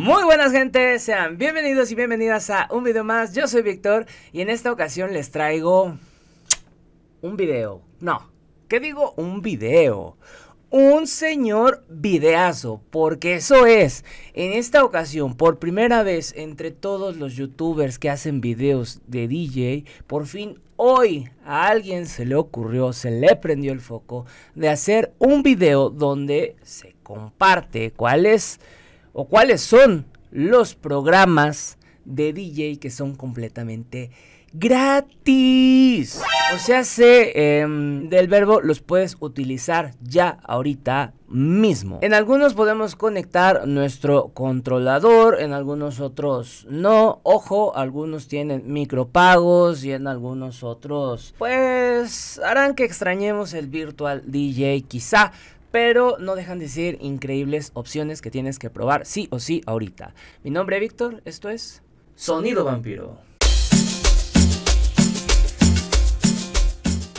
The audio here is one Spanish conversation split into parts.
Muy buenas gente, sean bienvenidos y bienvenidas a un video más, yo soy Víctor y en esta ocasión les traigo un video, no, ¿qué digo? Un video, un señor videazo, porque eso es, en esta ocasión, por primera vez entre todos los youtubers que hacen videos de DJ, por fin hoy a alguien se le ocurrió, se le prendió el foco de hacer un video donde se comparte cuál es o cuáles son los programas de DJ que son completamente gratis. O sea, se, em, del verbo los puedes utilizar ya ahorita mismo. En algunos podemos conectar nuestro controlador, en algunos otros no. Ojo, algunos tienen micropagos y en algunos otros pues harán que extrañemos el virtual DJ quizá pero no dejan de ser increíbles opciones que tienes que probar sí o sí ahorita. Mi nombre es Víctor, esto es Sonido Vampiro.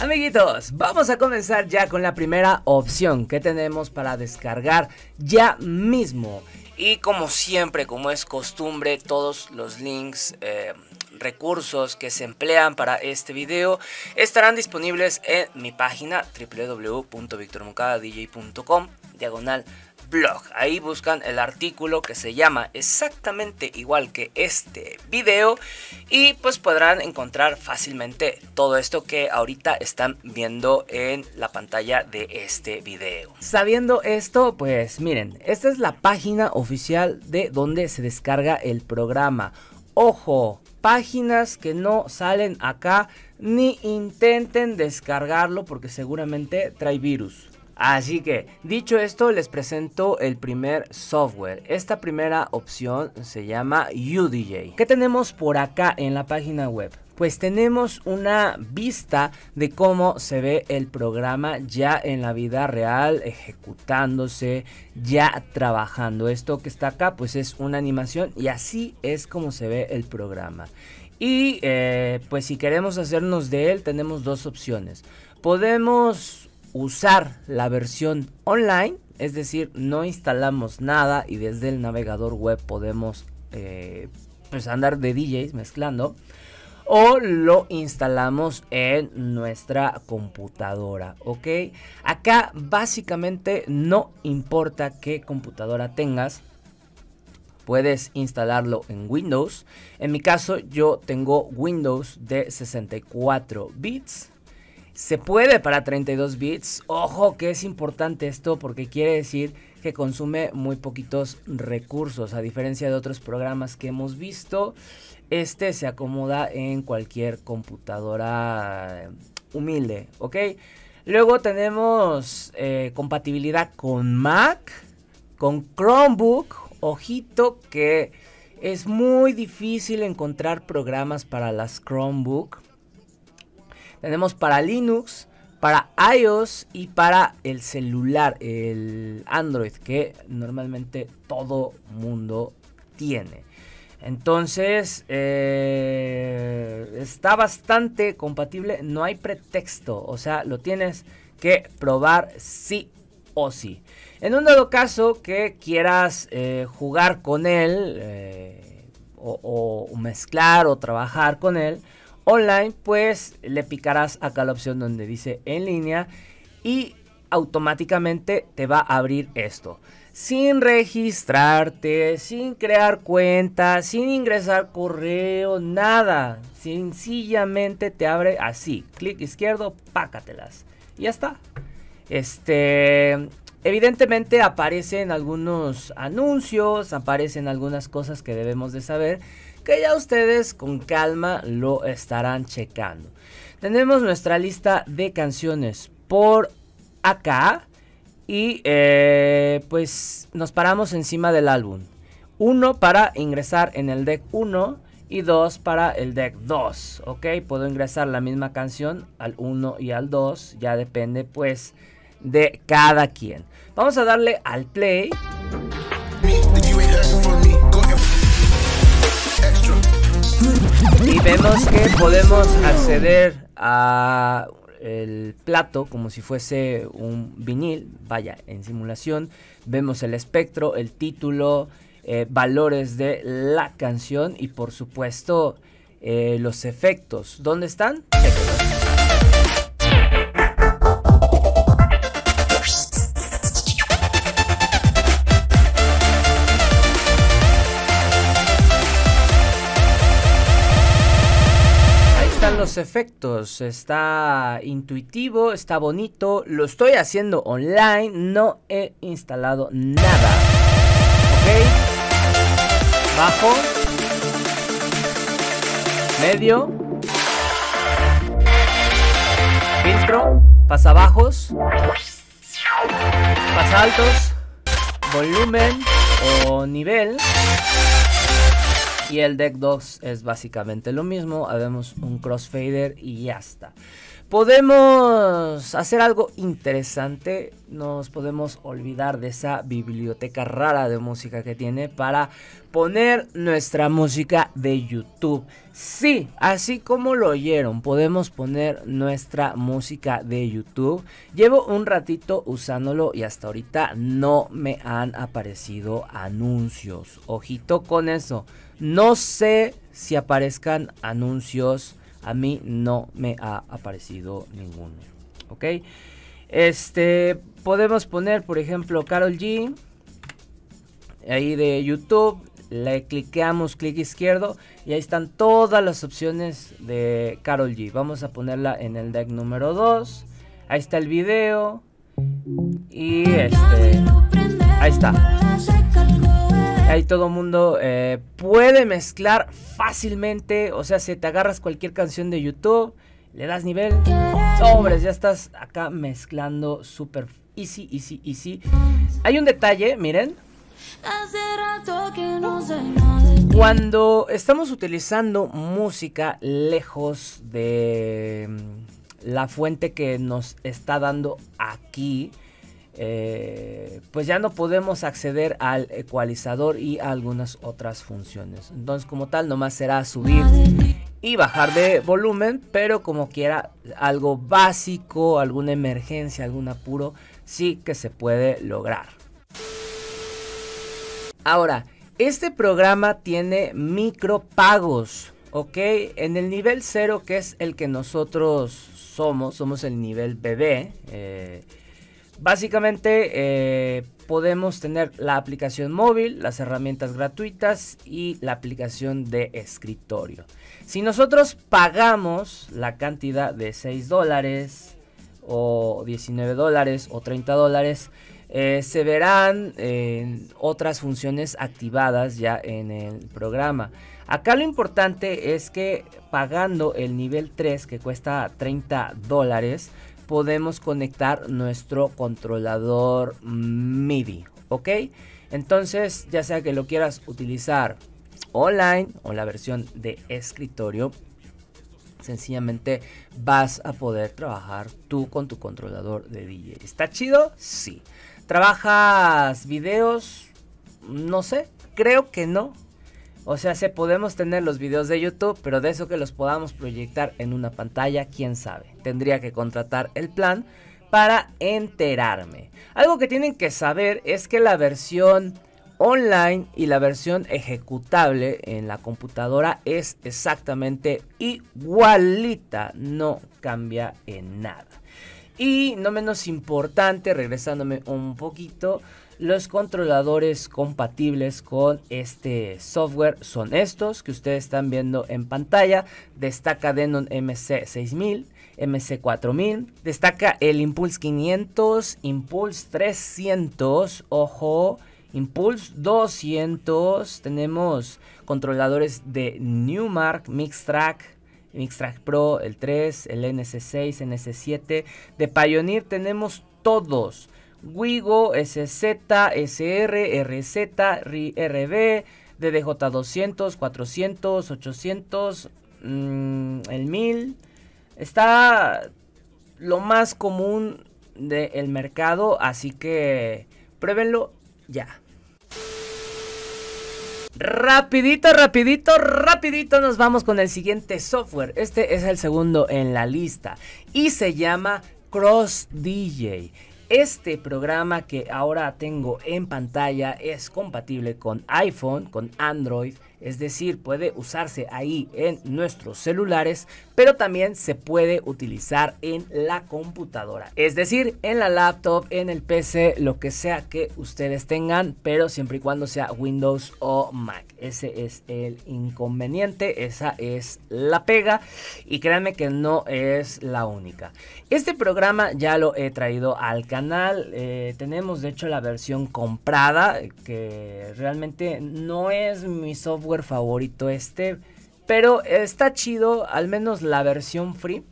Amiguitos, vamos a comenzar ya con la primera opción que tenemos para descargar ya mismo. Y como siempre, como es costumbre, todos los links, eh, recursos que se emplean para este video estarán disponibles en mi página www.victormocadadj.com diagonal blog. Ahí buscan el artículo que se llama exactamente igual que este video y pues podrán encontrar fácilmente todo esto que ahorita están viendo en la pantalla de este video. Sabiendo esto, pues miren, esta es la página oficial de donde se descarga el programa. Ojo, páginas que no salen acá ni intenten descargarlo porque seguramente trae virus. Así que, dicho esto, les presento el primer software. Esta primera opción se llama UDJ. ¿Qué tenemos por acá en la página web? pues tenemos una vista de cómo se ve el programa ya en la vida real, ejecutándose, ya trabajando. Esto que está acá, pues es una animación y así es como se ve el programa. Y eh, pues si queremos hacernos de él, tenemos dos opciones. Podemos usar la versión online, es decir, no instalamos nada y desde el navegador web podemos eh, pues andar de DJs mezclando. O lo instalamos en nuestra computadora, ¿ok? Acá básicamente no importa qué computadora tengas, puedes instalarlo en Windows. En mi caso yo tengo Windows de 64 bits, se puede para 32 bits. Ojo que es importante esto porque quiere decir que consume muy poquitos recursos. A diferencia de otros programas que hemos visto, este se acomoda en cualquier computadora eh, humilde, ¿ok? Luego tenemos eh, compatibilidad con Mac, con Chromebook. Ojito que es muy difícil encontrar programas para las Chromebook. Tenemos para Linux, para iOS y para el celular, el Android, que normalmente todo mundo tiene. Entonces, eh, está bastante compatible, no hay pretexto, o sea, lo tienes que probar sí o sí. En un dado caso que quieras eh, jugar con él eh, o mezclar o trabajar con él, online, pues le picarás acá la opción donde dice en línea y automáticamente te va a abrir esto. Sin registrarte, sin crear cuenta, sin ingresar correo, nada. Sencillamente te abre así. Clic izquierdo, pácatelas. Y ya está. Este. Evidentemente aparecen algunos anuncios, aparecen algunas cosas que debemos de saber que ya ustedes con calma lo estarán checando. Tenemos nuestra lista de canciones por acá y eh, pues nos paramos encima del álbum. Uno para ingresar en el deck 1 y dos para el deck 2. Ok, puedo ingresar la misma canción al 1 y al 2. Ya depende pues de cada quien. Vamos a darle al play. y vemos que podemos acceder a el plato como si fuese un vinil, vaya, en simulación, vemos el espectro, el título, eh, valores de la canción y por supuesto eh, los efectos. ¿Dónde están? efectos. Está intuitivo, está bonito. Lo estoy haciendo online. No he instalado nada. Ok. Bajo. Medio. Filtro. Pasabajos. altos Volumen o nivel. Y el deck 2 es básicamente lo mismo. Habemos un crossfader y ya está. Podemos hacer algo interesante, nos podemos olvidar de esa biblioteca rara de música que tiene para poner nuestra música de YouTube. Sí, así como lo oyeron, podemos poner nuestra música de YouTube. Llevo un ratito usándolo y hasta ahorita no me han aparecido anuncios. Ojito con eso. No sé si aparezcan anuncios. A mí no me ha aparecido ninguno. ¿Ok? Este, podemos poner, por ejemplo, Carol G. Ahí de YouTube. Le cliqueamos clic izquierdo y ahí están todas las opciones de Carol G. Vamos a ponerla en el deck número 2. Ahí está el video. Y este. Ahí está. Ahí todo mundo eh, puede mezclar fácilmente. O sea, si te agarras cualquier canción de YouTube, le das nivel. hombres ya estás acá mezclando súper easy, easy, easy. Hay un detalle, miren. Cuando estamos utilizando música lejos de mm, la fuente que nos está dando aquí, eh, pues ya no podemos acceder al ecualizador y a algunas otras funciones. Entonces como tal nomás será subir y bajar de volumen, pero como quiera algo básico, alguna emergencia, algún apuro, sí que se puede lograr. Ahora, este programa tiene micropagos, ¿ok? En el nivel 0, que es el que nosotros somos, somos el nivel bebé, eh, Básicamente eh, podemos tener la aplicación móvil, las herramientas gratuitas y la aplicación de escritorio. Si nosotros pagamos la cantidad de 6 dólares o 19 dólares o 30 dólares, eh, se verán eh, otras funciones activadas ya en el programa. Acá lo importante es que pagando el nivel 3 que cuesta 30 dólares, podemos conectar nuestro controlador MIDI, ¿ok? Entonces, ya sea que lo quieras utilizar online o la versión de escritorio, sencillamente vas a poder trabajar tú con tu controlador de DJ. ¿Está chido? Sí. ¿Trabajas videos? No sé, creo que no, o sea, se podemos tener los videos de YouTube, pero de eso que los podamos proyectar en una pantalla, quién sabe. Tendría que contratar el plan para enterarme. Algo que tienen que saber es que la versión online y la versión ejecutable en la computadora es exactamente igualita, no cambia en nada. Y no menos importante, regresándome un poquito, los controladores compatibles con este software son estos que ustedes están viendo en pantalla. Destaca Denon MC6000, MC4000. Destaca el Impulse 500, Impulse 300, ojo, Impulse 200. Tenemos controladores de Newmark, Mixtrack, Mixtrack Pro, el 3, el NC6, NC7. De Pioneer tenemos todos. Wigo, SZ, SR, RZ, RB, DDJ200, 400, 800, el 1000. Está lo más común del mercado, así que pruébenlo ya. Rapidito, rapidito, rapidito nos vamos con el siguiente software. Este es el segundo en la lista y se llama Cross DJ. Este programa que ahora tengo en pantalla es compatible con iPhone, con Android, es decir, puede usarse ahí en nuestros celulares, pero también se puede utilizar en la computadora. Es decir, en la laptop, en el PC, lo que sea que ustedes tengan, pero siempre y cuando sea Windows o Mac. Ese es el inconveniente, esa es la pega y créanme que no es la única. Este programa ya lo he traído al canal, eh, tenemos de hecho la versión comprada que realmente no es mi software favorito este. Pero está chido, al menos la versión free.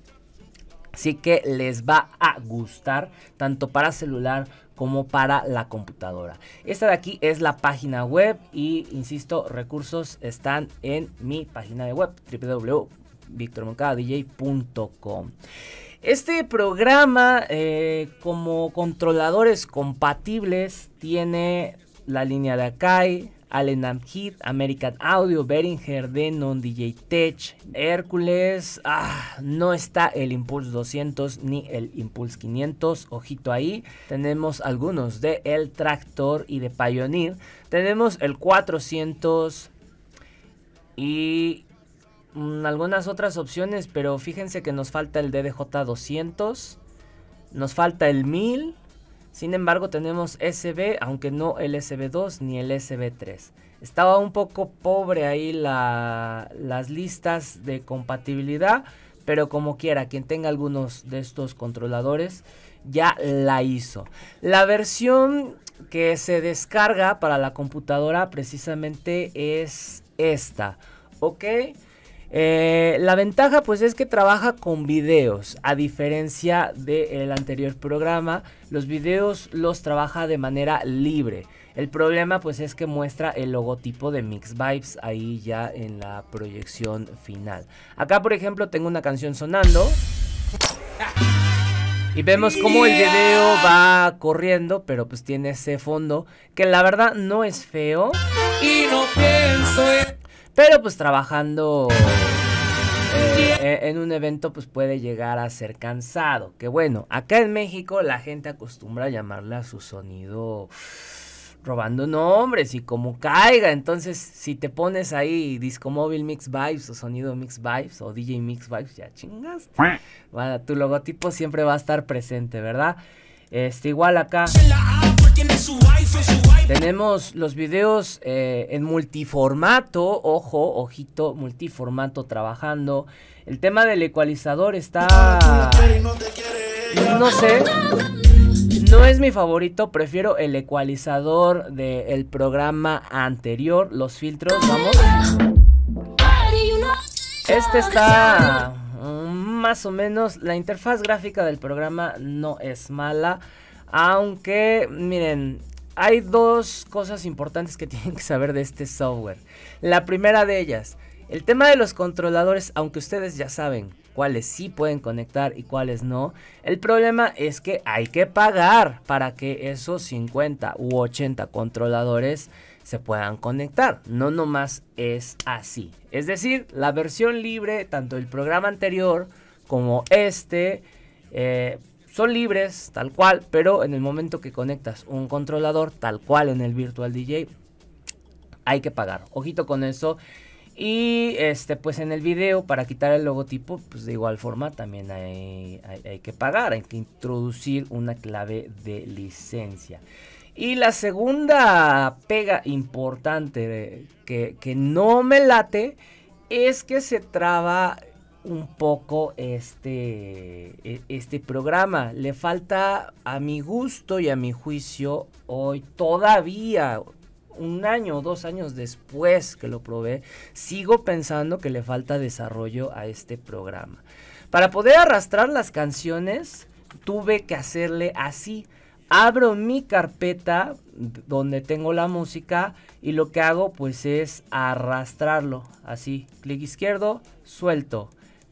sí que les va a gustar tanto para celular como para la computadora. Esta de aquí es la página web y insisto, recursos están en mi página de web www.victormoncadadj.com. Este programa eh, como controladores compatibles tiene la línea de Akai, Allen Hit, American Audio, Behringer, Denon, DJ Tech, Hércules. Ah, no está el Impulse 200 ni el Impulse 500, ojito ahí. Tenemos algunos de El Tractor y de Pioneer. Tenemos el 400 y mm, algunas otras opciones, pero fíjense que nos falta el DDJ 200, nos falta el 1000 sin embargo, tenemos SB, aunque no el SB2 ni el SB3. Estaba un poco pobre ahí las listas de compatibilidad, pero como quiera, quien tenga algunos de estos controladores ya la hizo. La versión que se descarga para la computadora precisamente es esta, ¿ok? Eh, la ventaja pues es que trabaja con videos, a diferencia del anterior programa, los videos los trabaja de manera libre. El problema pues es que muestra el logotipo de Mix Vibes ahí ya en la proyección final. Acá por ejemplo tengo una canción sonando. Y vemos cómo el video va corriendo, pero pues tiene ese fondo que la verdad no es feo. Y no pienso en pero pues trabajando eh, en un evento pues puede llegar a ser cansado. Que bueno, acá en México la gente acostumbra a llamarle a su sonido robando nombres y como caiga. Entonces, si te pones ahí Disco Móvil Mix Vibes o Sonido Mix Vibes o DJ Mix Vibes, ya chingas tu logotipo siempre va a estar presente, ¿verdad? Este, igual acá. Tenemos los videos eh, en multiformato, ojo, ojito, multiformato trabajando. El tema del ecualizador está... No sé. No es mi favorito, prefiero el ecualizador del programa anterior, los filtros, vamos. Este está mm, más o menos, la interfaz gráfica del programa no es mala. Aunque, miren, hay dos cosas importantes que tienen que saber de este software. La primera de ellas, el tema de los controladores, aunque ustedes ya saben cuáles sí pueden conectar y cuáles no, el problema es que hay que pagar para que esos 50 u 80 controladores se puedan conectar. No nomás es así. Es decir, la versión libre, tanto el programa anterior como este, eh, son libres, tal cual, pero en el momento que conectas un controlador, tal cual en el Virtual DJ, hay que pagar. Ojito con eso. Y este, pues en el video, para quitar el logotipo, pues de igual forma también hay, hay, que pagar, hay que introducir una clave de licencia. Y la segunda pega importante eh, que, que no me late es que se traba un poco este, e, este programa. Le falta, a mi gusto y a mi juicio, hoy todavía, un año o dos años después que lo probé, sigo pensando que le falta desarrollo a este programa. Para poder arrastrar las canciones, tuve que hacerle así. Abro mi carpeta donde tengo la música y lo que hago pues es arrastrarlo así. Clic izquierdo, suelto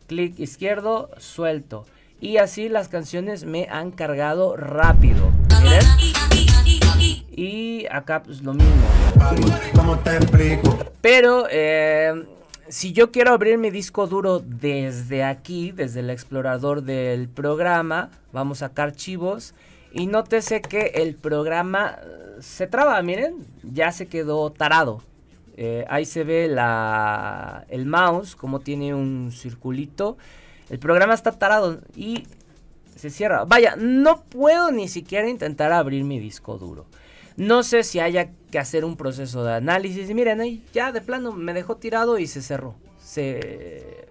clic izquierdo, suelto. Y así las canciones me han cargado rápido. Y acá pues lo mismo. Pero eh, si yo quiero abrir mi disco duro desde aquí, desde el explorador del programa, vamos a archivos. Y nótese que el programa eh, se traba, miren, ya se quedó tarado. Eh, ahí se ve el mouse, como tiene un circulito. El programa está tarado y se cierra. Vaya, no puedo ni siquiera intentar abrir mi disco duro. No sé si haya que hacer un proceso de análisis. Y miren, ahí ya de plano me dejó tirado y se cerró. Eh,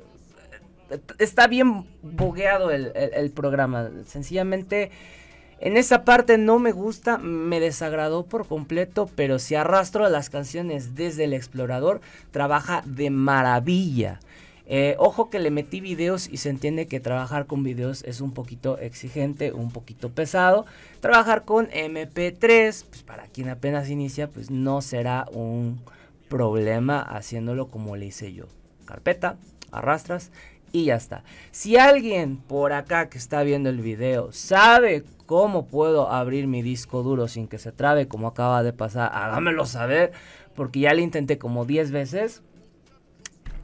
está bien bugueado el programa. Sencillamente en esa parte no me gusta, me desagradó por completo, pero si arrastro las canciones desde el explorador, trabaja de maravilla. Eh, ojo que le metí videos y se entiende que trabajar con videos es un poquito exigente, un poquito pesado. Trabajar con MP3, pues para quien apenas inicia, pues no será un problema haciéndolo como le hice yo. Carpeta, arrastras y ya está. Si alguien por acá que está viendo el video sabe cómo puedo abrir mi disco duro sin que se trabe como acaba de pasar, hágamelo saber porque ya le intenté como 10 veces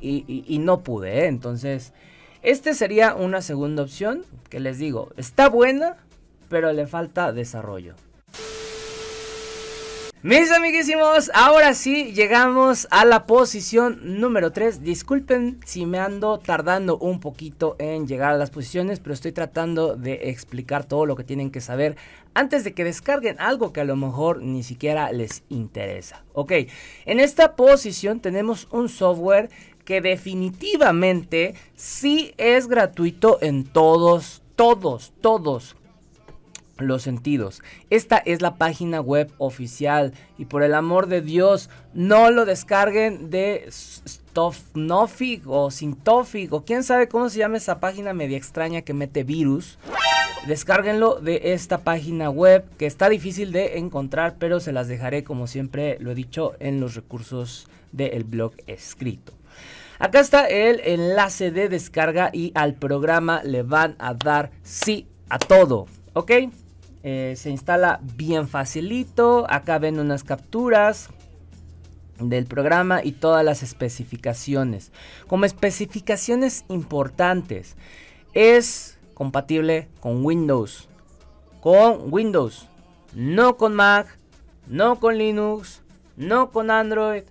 y, no pude, ¿eh? entonces... esta sería una segunda opción que les digo, está buena, pero le falta desarrollo. Mis amiguísimos, ahora sí llegamos a la posición número 3. Disculpen si me ando tardando un poquito en llegar a las posiciones, pero estoy tratando de explicar todo lo que tienen que saber antes de que descarguen algo que a lo mejor ni siquiera les interesa. Ok, en esta posición tenemos un software que definitivamente sí es gratuito en todos, todos, todos los sentidos. Esta es la página web oficial y por el amor de Dios no lo descarguen de Stofnofig o Sintofig o quién sabe cómo se llama esa página media extraña que mete virus. Descárguenlo de esta página web que está difícil de encontrar pero se las dejaré como siempre lo he dicho en los recursos del blog escrito. Acá está el enlace de descarga y al programa le van a dar sí a todo, ¿ok? Eh, se instala bien facilito. Acá ven unas capturas del programa y todas las especificaciones. Como especificaciones importantes, es compatible con Windows. Con Windows, no con Mac, no con Linux, no con Android,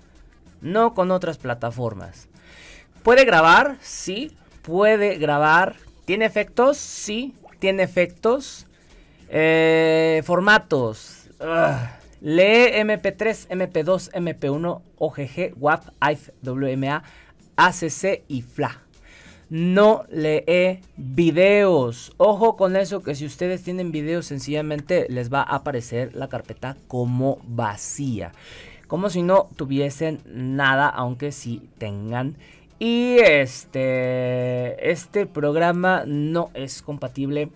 no con otras plataformas. ¿Puede grabar? Sí. ¿Puede grabar? ¿Tiene efectos? Sí. ¿Tiene efectos? Eh, formatos. Ah. Lee MP3, MP2, MP1, OGG, WAP, IF, e, WMA, ACC y FLA. No lee videos. Ojo con eso que si ustedes tienen videos sencillamente les va a aparecer la carpeta como vacía. Como si no tuviesen nada, aunque si tengan. Y este, este programa no es compatible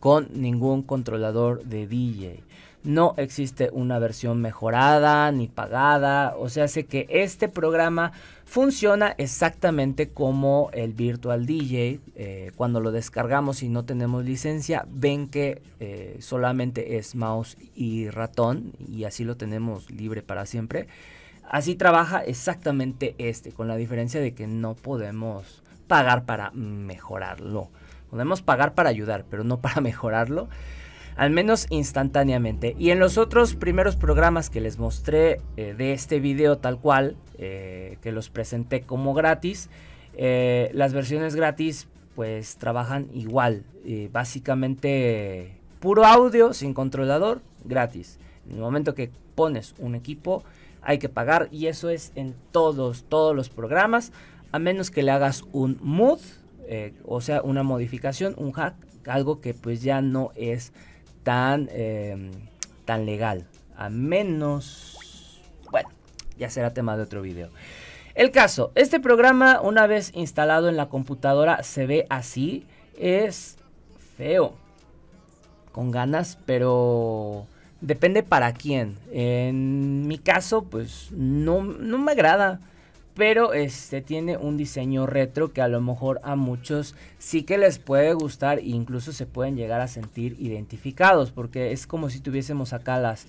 con ningún controlador de DJ. No existe una versión mejorada ni pagada, o sea, sé que este programa funciona exactamente como el Virtual DJ. Eh, cuando lo descargamos y no tenemos licencia, ven que eh, solamente es mouse y ratón y así lo tenemos libre para siempre. Así trabaja exactamente este, con la diferencia de que no podemos pagar para mejorarlo. Podemos pagar para ayudar, pero no para mejorarlo. Al menos instantáneamente. Y en los otros primeros programas que les mostré eh, de este video tal cual, eh, que los presenté como gratis, eh, las versiones gratis pues trabajan igual. básicamente puro audio sin controlador, gratis. En el momento que pones un equipo hay que pagar y eso es en todos, todos los programas. A menos que le hagas un mood eh, o sea, una modificación, un hack, algo que pues ya no es tan, em, tan legal. A menos... Bueno, ya será tema de otro video. El caso, este programa una vez instalado en la computadora se ve así. Es feo. Con ganas, pero... Depende para quién. En mi caso, pues no me agrada pero este tiene un diseño retro que a lo mejor a muchos sí que les puede gustar e incluso se pueden llegar a sentir identificados porque es como si tuviésemos acá las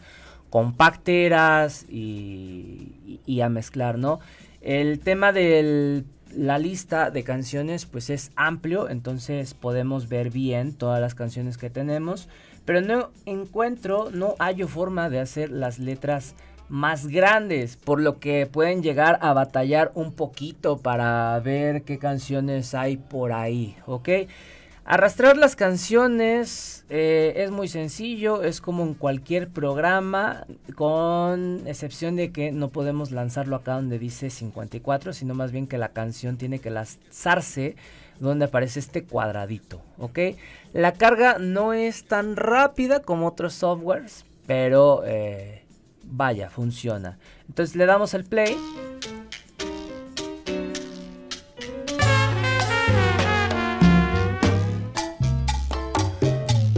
compacteras y, a mezclar, ¿no? El tema de la lista de canciones pues es amplio, entonces podemos ver bien todas las canciones que tenemos, pero no encuentro, no hallo forma de hacer las letras más grandes, por lo que pueden llegar a batallar un poquito para ver qué canciones hay por ahí, ¿ok? Arrastrar las canciones eh, es muy sencillo, es como en cualquier programa, con excepción de que no podemos lanzarlo acá donde dice 54, sino más bien que la canción tiene que lanzarse donde aparece este cuadradito, ¿ok? La carga no es tan rápida como otros softwares, pero... Eh, Vaya, funciona. Entonces le damos el play.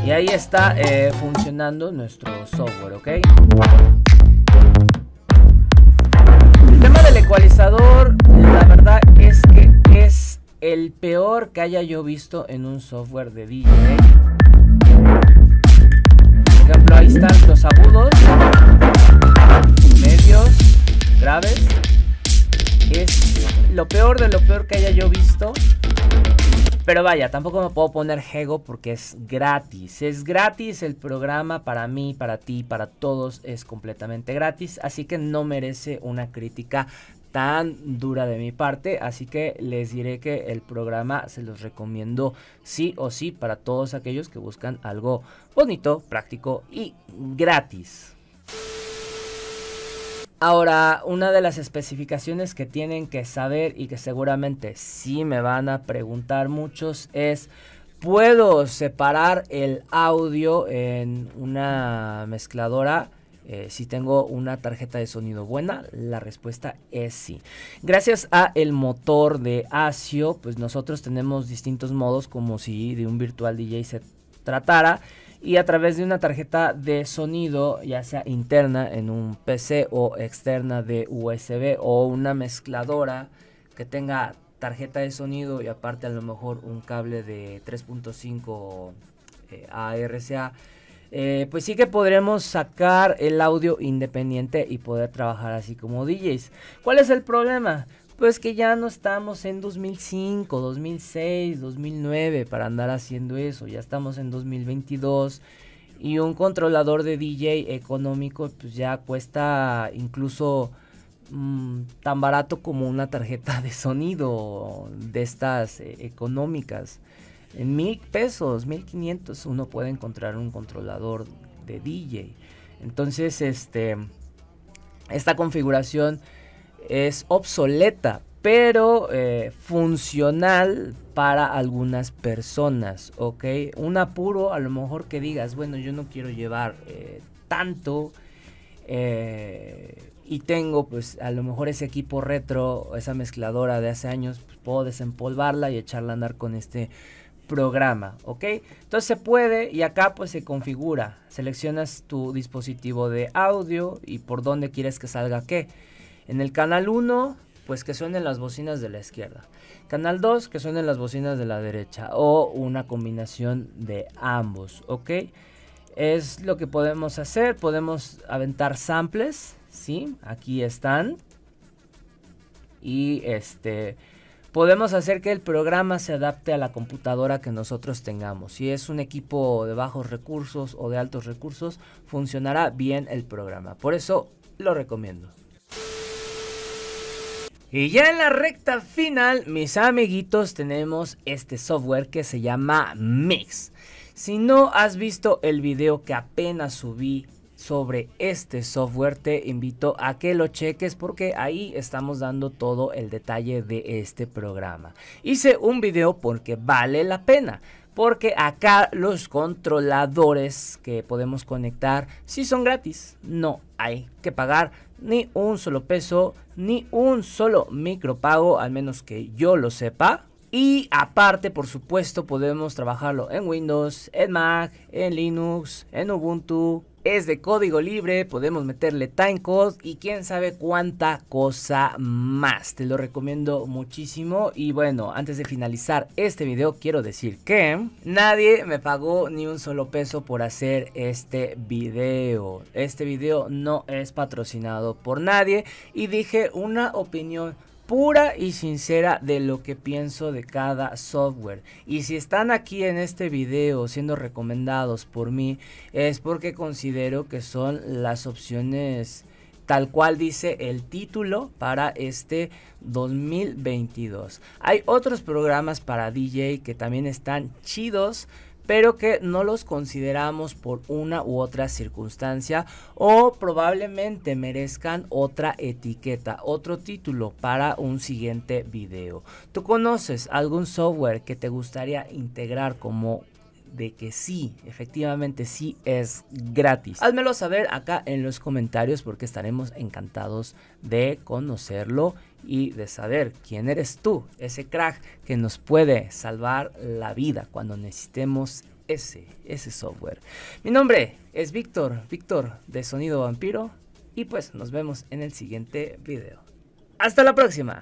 Y ahí está eh, funcionando nuestro software, ¿ok? El tema del ecualizador, la verdad es que es el peor que haya yo visto en un software de DJ. ¿eh? Por ejemplo, ahí están los agudos. de lo peor que haya yo visto. Pero vaya, tampoco me puedo poner Hego porque es gratis. Es gratis el programa para mí, para ti, para todos. Es completamente gratis. Así que no merece una crítica tan dura de mi parte. Así que les diré que el programa se los recomiendo sí o sí para todos aquellos que buscan algo bonito, práctico y gratis. Ahora, una de las especificaciones que tienen que saber y que seguramente sí me van a preguntar muchos es, ¿puedo separar el audio en una mezcladora? Eh, si tengo una tarjeta de sonido buena, la respuesta es sí. Gracias a el motor de ASIO, pues nosotros tenemos distintos modos como si de un virtual DJ se tratara y a través de una tarjeta de sonido, ya sea interna en un PC o externa de USB o una mezcladora que tenga tarjeta de sonido y aparte a lo mejor un cable de 3.5 eh, ARCA. Eh, pues sí que podremos sacar el audio independiente y poder trabajar así como DJs. ¿Cuál es el problema? pues que ya no estamos en 2005, 2006, 2009 para andar haciendo eso, ya estamos en 2022 y un controlador de DJ económico pues ya cuesta incluso mm, tan barato como una tarjeta de sonido de estas eh, económicas. En mil pesos, mil quinientos uno puede encontrar un controlador de DJ. Entonces, este, esta configuración es obsoleta, pero eh, funcional para algunas personas, ¿ok? Un apuro a lo mejor que digas, bueno, yo no quiero llevar eh, tanto eh, y tengo pues a lo mejor ese equipo retro, esa mezcladora de hace años, pues, puedo desempolvarla y echarla a andar con este programa, ¿ok? Entonces se puede y acá pues se configura, seleccionas tu dispositivo de audio y por dónde quieres que salga qué. En el canal 1, pues que suenen las bocinas de la izquierda. Canal 2, que suenen las bocinas de la derecha. O una combinación de ambos, ¿ok? Es lo que podemos hacer. Podemos aventar samples, ¿sí? Aquí están. Y este podemos hacer que el programa se adapte a la computadora que nosotros tengamos. Si es un equipo de bajos recursos o de altos recursos, funcionará bien el programa. Por eso lo recomiendo. Y ya en la recta final, mis amiguitos, tenemos este software que se llama Mix. Si no has visto el video que apenas subí sobre este software, te invito a que lo cheques porque ahí estamos dando todo el detalle de este programa. Hice un video porque vale la pena porque acá los controladores que podemos conectar si son gratis, no hay que pagar, ni un solo peso, ni un solo micropago, al menos que yo lo sepa. Y aparte, por supuesto, podemos trabajarlo en Windows, en Mac, en Linux, en Ubuntu, es de código libre, podemos meterle timecode y quién sabe cuánta cosa más. Te lo recomiendo muchísimo y bueno, antes de finalizar este video quiero decir que nadie me pagó ni un solo peso por hacer este video. Este video no es patrocinado por nadie y dije una opinión pura y sincera de lo que pienso de cada software. Y si están aquí en este video siendo recomendados por mí, es porque considero que son las opciones tal cual dice el título para este 2022. Hay otros programas para DJ que también están chidos, pero que no los consideramos por una u otra circunstancia o probablemente merezcan otra etiqueta, otro título para un siguiente video. ¿Tú conoces algún software que te gustaría integrar como de que sí, efectivamente sí es gratis? Házmelo saber acá en los comentarios porque estaremos encantados de conocerlo y de saber quién eres tú, ese crack que nos puede salvar la vida cuando necesitemos ese, ese software. Mi nombre es Víctor, Víctor de Sonido Vampiro y pues nos vemos en el siguiente video. Hasta la próxima.